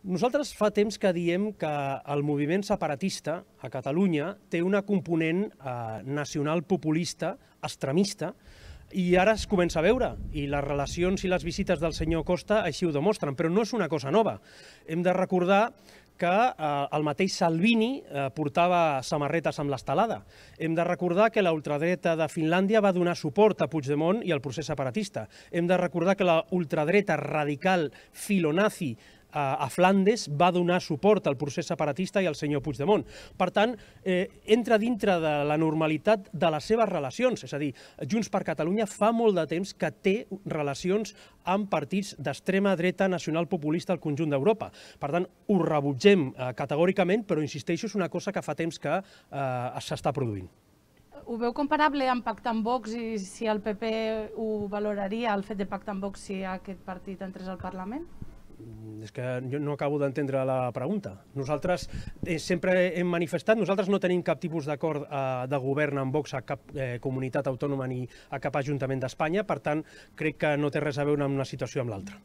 Nosaltres fa temps que diem que el moviment separatista a Catalunya té una component eh, nacional populista, extremista, i ara es comença a veure, i les relacions i les visites del senyor Costa així ho demostren, però no és una cosa nova. Hem de recordar que eh, el mateix Salvini eh, portava samarretes amb l'estelada. Hem de recordar que la ultradreta de Finlàndia va donar suport a Puigdemont i al procés separatista. Hem de recordar que la ultradreta radical filonazi a Flandes va donar suport al procés separatista i al senyor Puigdemont. Per tant, eh, entra dintre de la normalitat de les seves relacions, és a dir, Junts per Catalunya fa molt de temps que té relacions amb partits d'extrema dreta nacional populista al conjunt d'Europa. Per tant, ho rebutgem eh, categòricament, però insisteixo, és una cosa que fa temps que eh, s'està produint ho veu comparable amb Pacte amb Vox i si el PP ho valoraria, el fet de Pacte amb Vox si aquest partit entrés al Parlament? Mm, és que jo no acabo d'entendre la pregunta. Nosaltres eh, sempre hem manifestat, nosaltres no tenim cap tipus d'acord eh, de govern amb Vox a cap eh, comunitat autònoma ni a cap ajuntament d'Espanya, per tant, crec que no té res a veure amb una situació amb l'altra.